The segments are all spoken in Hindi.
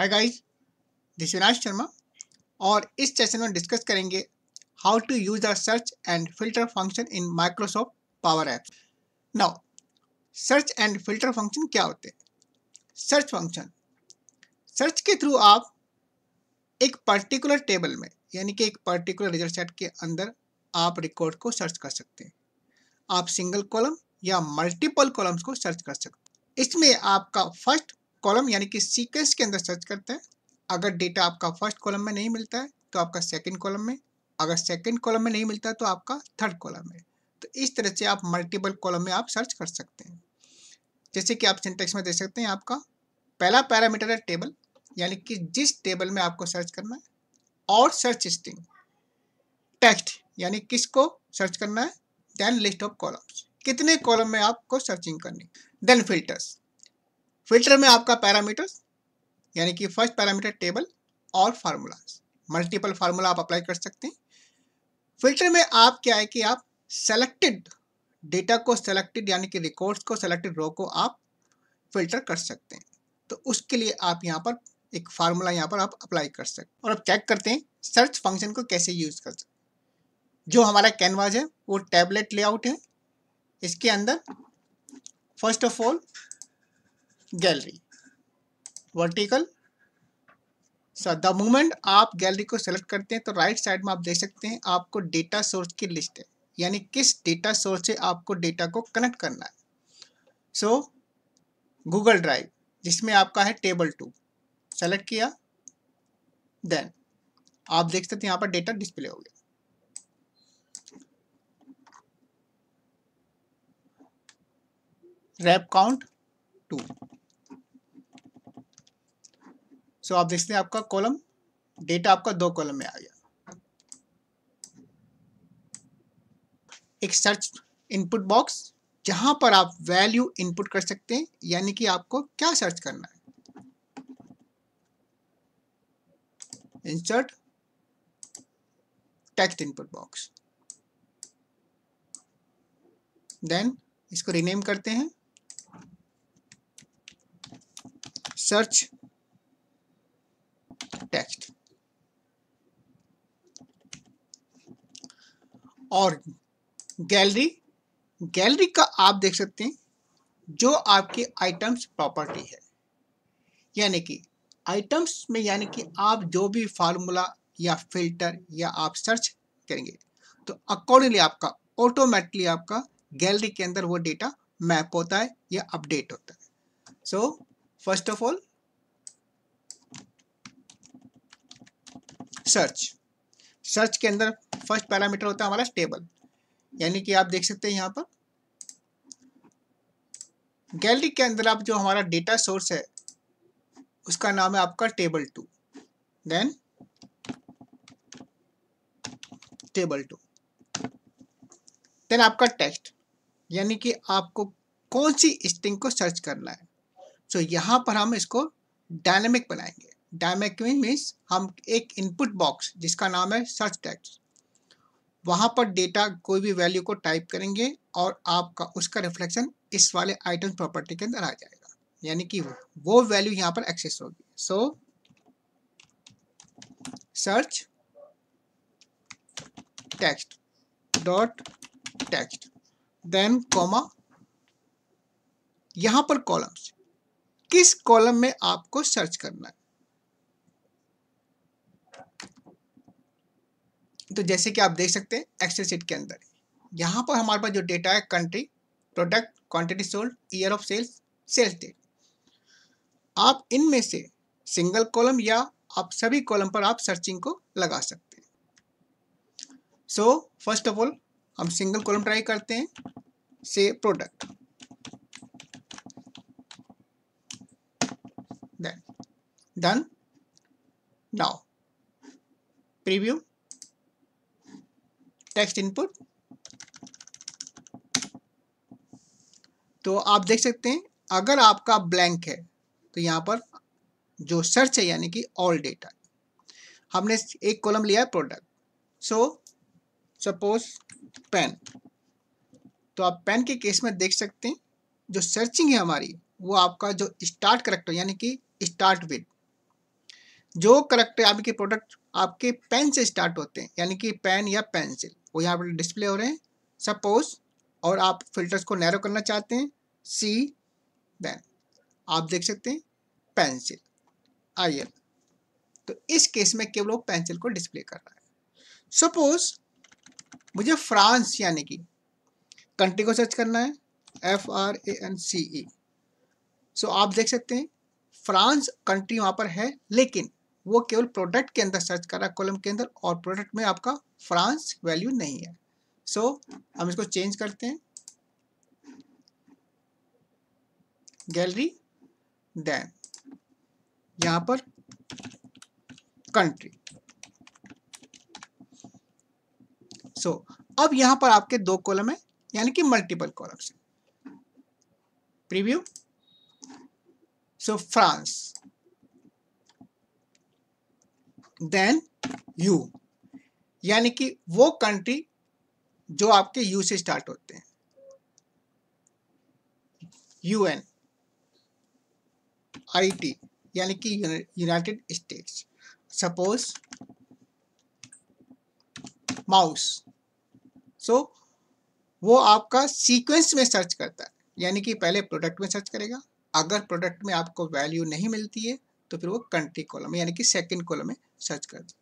हाय गाइस दिस शर्मा और इस सेशन में डिस्कस करेंगे how to use the search and filter function in Microsoft power app now search and filter function क्या होते हैं सर्च फंक्शन सर्च के थ्रू आप एक पर्टिकुलर टेबल में यानी कि एक पर्टिकुलर रिजल्ट सेट के अंदर आप रिकॉर्ड को सर्च कर सकते हैं आप सिंगल कॉलम या मल्टीपल कॉलम्स को सर्च कर सकते हैं इसमें आपका फर्स्ट कॉलम यानी कि सीक्वेंस के अंदर सर्च करते हैं अगर डेटा आपका फर्स्ट कॉलम में नहीं मिलता है तो आपका सेकंड कॉलम में अगर सेकंड कॉलम में नहीं मिलता तो आपका थर्ड कॉलम में तो इस तरह से आप मल्टीपल कॉलम में आप सर्च कर सकते हैं जैसे कि आप सिंटेक्स में देख सकते हैं आपका पहला पैरामीटर है टेबल यानी कि जिस टेबल में आपको सर्च करना है और सर्च स्टिंग टेक्स्ट यानी किसको सर्च करना है देन लिस्ट ऑफ कॉलम्स कितने कॉलम में आपको सर्चिंग करनी देन फिल्टर्स फिल्टर में आपका पैरामीटर्स यानी कि फर्स्ट पैरामीटर टेबल और फार्मूलाज मल्टीपल फार्मूला आप अप्लाई कर सकते हैं फिल्टर में आप क्या है कि आप सेलेक्टेड डेटा को सेलेक्टेड यानी कि रिकॉर्ड्स को सेलेक्टेड रो को आप फिल्टर कर सकते हैं तो उसके लिए आप यहाँ पर एक फार्मूला यहाँ पर आप अप्लाई कर सकते हैं और अब चेक करते हैं सर्च फंक्शन को कैसे यूज़ कर सकते जो हमारा कैनवास है वो टैबलेट लेआउट है इसके अंदर first of all gallery vertical sir the moment आप गैलरी को सेलेक्ट करते हैं तो राइट right साइड में आप देख सकते हैं आपको डेटा सोर्स की लिस्ट है यानी किस डेटा सोर्स से आपको डेटा को कनेक्ट करना है सो गूगल ड्राइव जिसमें आपका है टेबल टू सेलेक्ट किया देन आप देख सकते हैं यहाँ पर डेटा डिस्प्ले हो गया रैप काउंट टू सो आप देखते हैं आपका कॉलम डेटा आपका दो कॉलम में आ गया एक सर्च इनपुट बॉक्स जहां पर आप वैल्यू इनपुट कर सकते हैं यानी कि आपको क्या सर्च करना है insert text input box then इसको रिनेम करते हैं सर्च और गैलरी गैलरी का आप देख सकते हैं जो आपकी आइटम्स प्रॉपर्टी है यानी कि आइटम्स में यानी कि आप जो भी फार्मूला या फिल्टर या आप सर्च करेंगे तो अकॉर्डिंगली आपका ऑटोमेटिकली आपका गैलरी के अंदर वो डेटा मैप होता है या अपडेट होता है so first of all search search के अंदर फर्स्ट पैरामीटर होता है हमारा टेबल यानी कि आप देख सकते हैं यहाँ पर गैलरी के अंदर आप जो हमारा डेटा सोर्स है उसका नाम है आपका table two then table two then आपका टेक्स्ट यानी कि आपको कौन सी स्ट्रिंग को सर्च करना है सो so, यहाँ पर हम इसको डायनेमिक बनाएंगे डायमेक्विन मीन्स हम एक इनपुट बॉक्स जिसका नाम है सर्च टेक्स्ट वहाँ पर डेटा कोई भी वैल्यू को टाइप करेंगे और आपका उसका रिफ्लेक्शन इस वाले आइटम प्रॉपर्टी के अंदर आ जाएगा यानी कि वो वैल्यू यहाँ पर एक्सेस होगी so search text dot text then comma यहाँ पर कॉलम्स किस कॉलम में आपको सर्च करना है तो जैसे कि आप देख सकते हैं एक्सेल सीट के अंदर यहाँ पर हमारे पास जो डेटा है country product quantity sold year of sales sales date आप इनमें से सिंगल कॉलम या आप सभी कॉलम पर आप सर्चिंग को लगा सकते हैं सो फर्स्ट ऑफ ऑल हम सिंगल कॉलम ट्राई करते हैं से product then done now text input तो आप देख सकते हैं अगर आपका ब्लैंक है तो यहाँ पर जो सर्च है यानी कि ऑल डेटा हमने एक कॉलम लिया है प्रोडक्ट सो सपोज पेन तो आप पेन के केस में देख सकते हैं जो सर्चिंग है हमारी वो आपका जो स्टार्ट करेक्टर यानी कि स्टार्ट विद जो करेक्टर आपके प्रोडक्ट आपके पेन से स्टार्ट होते हैं यानी कि पेन या पेंसिल वो यहाँ पर डिस्प्ले हो रहे हैं सपोज और आप फिल्टर्स को नैरो करना चाहते हैं सी देन आप देख सकते हैं पेंसिल आई एल तो इस केस में केवल वो पेंसिल को डिस्प्ले कर रहा है सपोज मुझे फ्रांस यानी कि कंट्री को सर्च करना है F R A N C E so आप देख सकते हैं फ्रांस कंट्री वहाँ पर है लेकिन वो केवल प्रोडक्ट के अंदर सर्च कर रहा है कॉलम के अंदर और प्रोडक्ट में आपका फ्रांस वैल्यू नहीं है सो so, हम इसको चेंज करते हैं गैलरी देन यहां पर कंट्री सो so, अब यहां पर आपके दो कॉलम है यानी कि multiple columns preview so France then U यानी कि वो कंट्री जो आपके यू से स्टार्ट होते हैं यूएन आईटी यानी कि United States suppose mouse so वो आपका सीक्वेंस में सर्च करता है यानी कि पहले प्रोडक्ट में सर्च करेगा अगर प्रोडक्ट में आपको वैल्यू नहीं मिलती है तो फिर वो कंट्री कॉलम यानी कि सेकेंड कॉलम में सर्च कर दें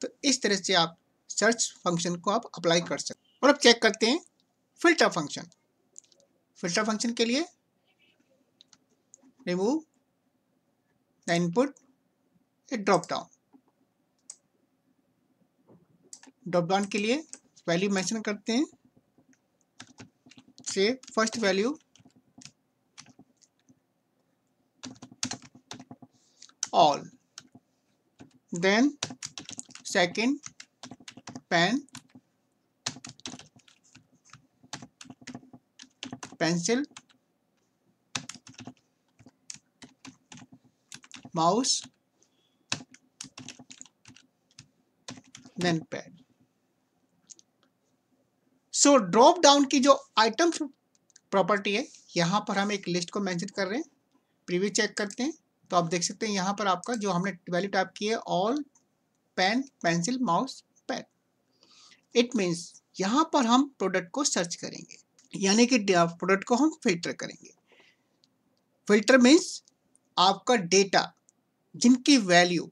तो इस तरह से आप सर्च फंक्शन को आप अप्लाई कर सकते और अब चेक करते हैं फिल्टर फंक्शन फिल्टर फंक्शन के लिए remove the input a drop down drop down के लिए वैल्यू मेंशन करते हैं से first value all then second pen pencil mouse then pad so drop down की जो आइटम प्रॉपर्टी है यहां पर हम एक लिस्ट को मैंशन कर रहे हैं प्रीव्यू चेक करते हैं तो आप देख सकते हैं यहाँ पर आपका जो हमने वैल्यू टाइप की है all pen pencil mouse pan it means यहाँ पर हम प्रोडक्ट को सर्च करेंगे यानी कि प्रोडक्ट को हम फिल्टर करेंगे फिल्टर मीन्स आपका डेटा जिनकी वैल्यू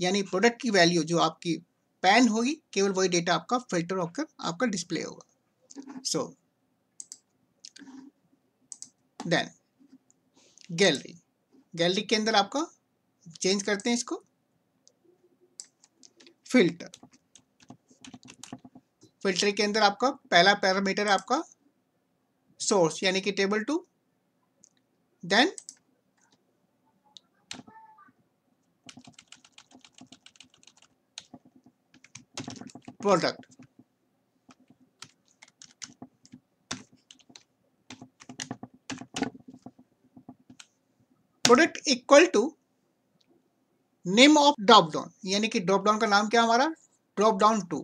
यानी प्रोडक्ट की वैल्यू जो आपकी पैन होगी केवल वही डेटा आपका फिल्टर होकर आपका डिस्प्ले होगा सो देन गैलरी गैलरी के अंदर आपका चेंज करते हैं इसको फिल्टर फिल्टर के अंदर आपका पहला पैरामीटर आपका सोर्स यानी कि table two then product product equal to name of drop down यानी कि ड्रॉप डाउन का नाम क्या हमारा drop down two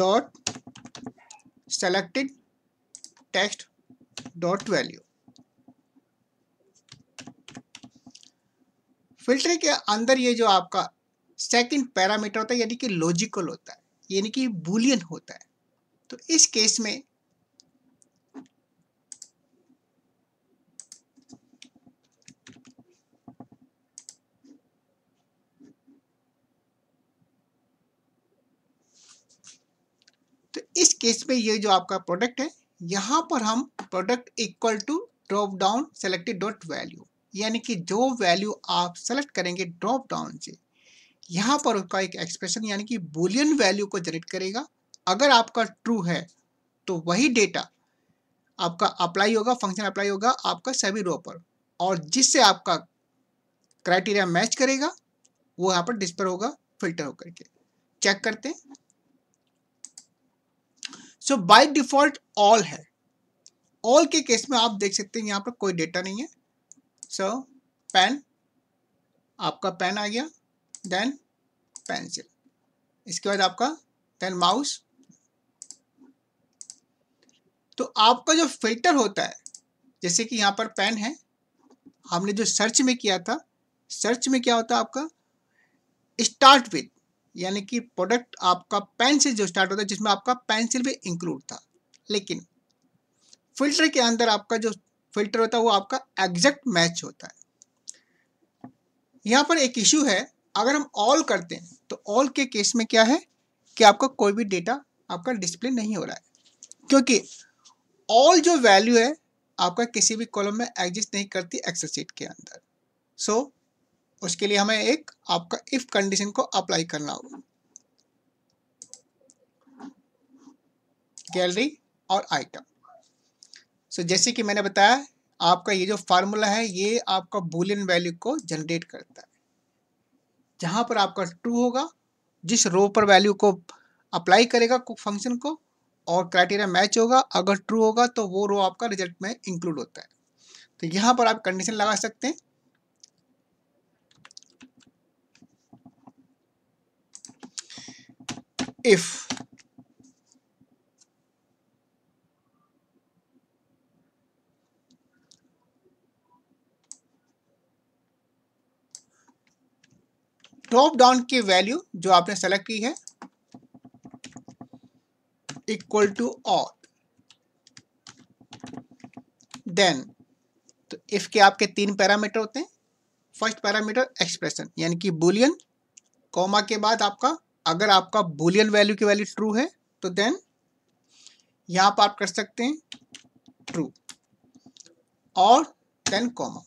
dot selected text dot value filter के अंदर ये जो आपका सेकंड पैरामीटर होता है यानी कि लॉजिकल होता है यानी कि बुलियन होता है तो इस केस में केस में ये जो आपका प्रोडक्ट है यहाँ पर हम product equal to drop down selected dot value यानी कि जो वैल्यू आप सेलेक्ट करेंगे ड्रॉप डाउन से यहाँ पर उसका एक एक्सप्रेशन यानी कि बुलियन वैल्यू को जनरेट करेगा अगर आपका ट्रू है तो वही डेटा आपका अप्लाई होगा फंक्शन अप्लाई होगा आपका सभी रो पर और जिससे आपका क्राइटेरिया मैच करेगा वो यहाँ पर डिस्पर होगा फिल्टर होकर के चेक करते हैं सो बाय डिफॉल्ट ऑल है ऑल के केस में आप देख सकते हैं यहाँ पर कोई डेटा नहीं है सो so, पेन आपका पेन आ गया देन पेंसिल इसके बाद आपका देन माउस तो आपका जो फिल्टर होता है जैसे कि यहाँ पर पेन है हमने जो सर्च में किया था सर्च में क्या होता है आपका स्टार्ट विथ यानी कि प्रोडक्ट आपका पेन से जो स्टार्ट होता है जिसमें आपका पेंसिल भी इंक्लूड था लेकिन फिल्टर के अंदर आपका जो फिल्टर होता है वो आपका एग्जैक्ट मैच होता है यहाँ पर एक इश्यू है अगर हम ऑल करते हैं तो ऑल के केस में क्या है कि आपका कोई भी डेटा आपका डिस्प्ले नहीं हो रहा है क्योंकि ऑल जो वैल्यू है आपका किसी भी कॉलम में एग्जिस्ट नहीं करती एक्सरसीट के अंदर सो so, उसके लिए हमें एक आपका इफ कंडीशन को अप्लाई करना होगा गैलरी और आइटम सो so, जैसे कि मैंने बताया आपका ये जो फार्मूला है ये आपका बुलियन वैल्यू को जनरेट करता है जहां पर आपका ट्रू होगा जिस रो पर वैल्यू को अप्लाई करेगा फंक्शन को और क्राइटेरिया मैच होगा अगर ट्रू होगा तो वो रो आपका रिजल्ट में इंक्लूड होता है तो यहाँ पर आप कंडीशन लगा सकते हैं if टॉप डाउन की वैल्यू जो आपने सेलेक्ट की है इक्वल टू ऑल देन तो इफ के आपके तीन पैरामीटर होते हैं फर्स्ट पैरामीटर एक्सप्रेशन यानी कि बुलियन कॉमा के बाद आपका अगर आपका बुलियन वैल्यू की वैल्यू ट्रू है तो देन यहां पर आप कर सकते हैं ट्रू और देन कॉमा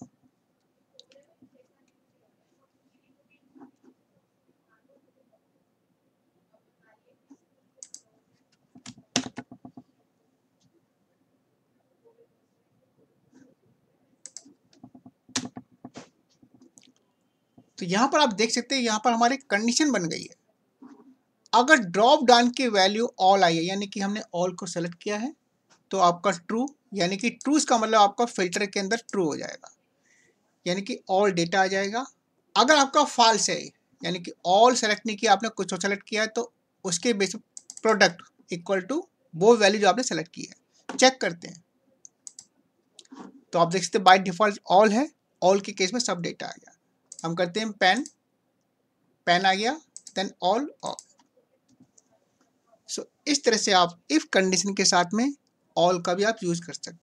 तो यहां पर आप देख सकते हैं यहां पर हमारी कंडीशन बन गई है अगर ड्रॉप डाउन की वैल्यू ऑल आई है यानी कि हमने ऑल को सेलेक्ट किया है तो आपका ट्रू यानी कि ट्रू का मतलब आपका फिल्टर के अंदर ट्रू हो जाएगा यानी कि ऑल डेटा आ जाएगा अगर आपका फॉल्स है यानी कि ऑल सेलेक्ट नहीं किया आपने कुछ और सेलेक्ट किया है तो उसके बेस प्रोडक्ट इक्वल टू वो वैल्यू जो आपने सेलेक्ट की है चेक करते हैं तो आप देख सकते बाई डिफॉल्ट ऑल है ऑल के केस में सब डेटा आ गया हम करते हैं पेन पेन आ गया देन ऑल ऑफ इस तरह से आप इफ़ कंडीशन के साथ में ऑल का भी आप यूज़ कर सकते